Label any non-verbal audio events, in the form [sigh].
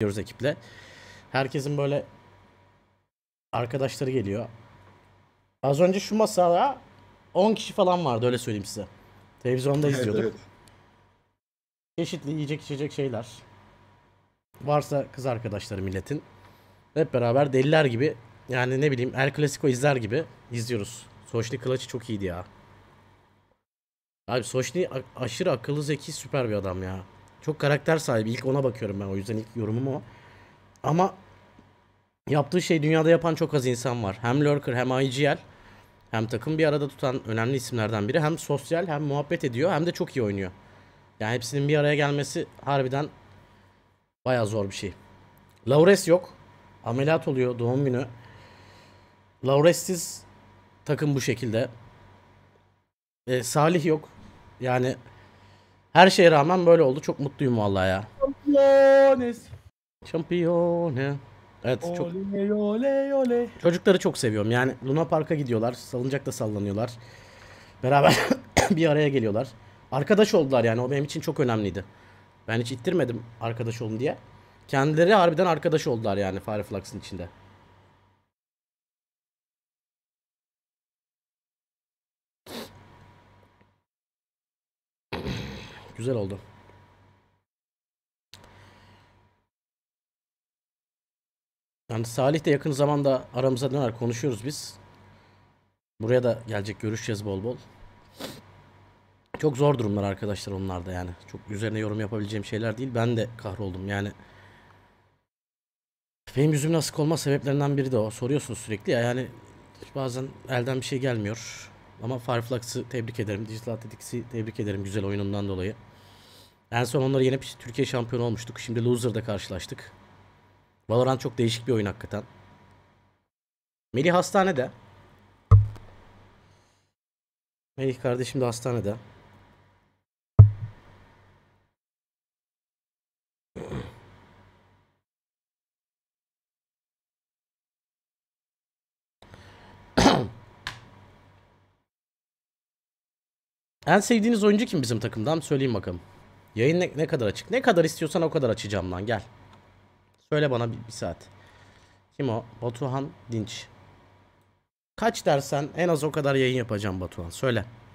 diyoruz ekiple. Herkesin böyle arkadaşları geliyor. Az önce şu masada 10 kişi falan vardı öyle söyleyeyim size. Televizyonda izliyorduk. Evet, evet. Çeşitli yiyecek içecek şeyler. Varsa kız arkadaşları milletin. Hep beraber deliler gibi yani ne bileyim El Clasico izler gibi izliyoruz. Soşni Kılıç çok iyiydi ya. Abi Soşni aşırı akıllı zeki süper bir adam ya. Çok karakter sahibi. İlk ona bakıyorum ben. O yüzden ilk yorumum o. Ama yaptığı şey dünyada yapan çok az insan var. Hem lurker hem IGL hem takım bir arada tutan önemli isimlerden biri. Hem sosyal hem muhabbet ediyor hem de çok iyi oynuyor. Yani hepsinin bir araya gelmesi harbiden baya zor bir şey. Laures yok. Ameliyat oluyor doğum günü. Laures'siz takım bu şekilde. E, Salih yok. Yani her şeye rağmen böyle oldu. Çok mutluyum vallahi ya. Şampiyones. Şampiyone. Evet oley, çok. Oley, oley. Çocukları çok seviyorum. Yani Luna Park'a gidiyorlar. Salıncakta sallanıyorlar. Beraber [coughs] bir araya geliyorlar. Arkadaş oldular yani. O benim için çok önemliydi. Ben hiç ittirmedim arkadaş olun diye. Kendileri harbiden arkadaş oldular yani Fireflux'ın içinde. Güzel oldu. Yani Salih de yakın zamanda aramıza döner konuşuyoruz biz. Buraya da gelecek görüşeceğiz bol bol. Çok zor durumlar arkadaşlar onlar da yani. Çok üzerine yorum yapabileceğim şeyler değil. Ben de kahroldum yani. Benim yüzüm nasıl olma sebeplerinden biri de o. Soruyorsunuz sürekli ya yani bazen elden bir şey gelmiyor. Ama Fireflux'ı tebrik ederim. Digital Athletics'i tebrik ederim güzel oyunundan dolayı. En son onları yenip Türkiye şampiyonu olmuştuk. Şimdi Loser'da karşılaştık. Valorant çok değişik bir oyun hakikaten. Melih hastanede. Melih kardeşim de hastanede. En sevdiğiniz oyuncu kim bizim takımdan? söyleyeyim bakalım. Yayın ne, ne kadar açık? Ne kadar istiyorsan o kadar açacağım lan gel. Söyle bana bir, bir saat. Kim o? Batuhan Dinç. Kaç dersen en az o kadar yayın yapacağım Batuhan. Söyle.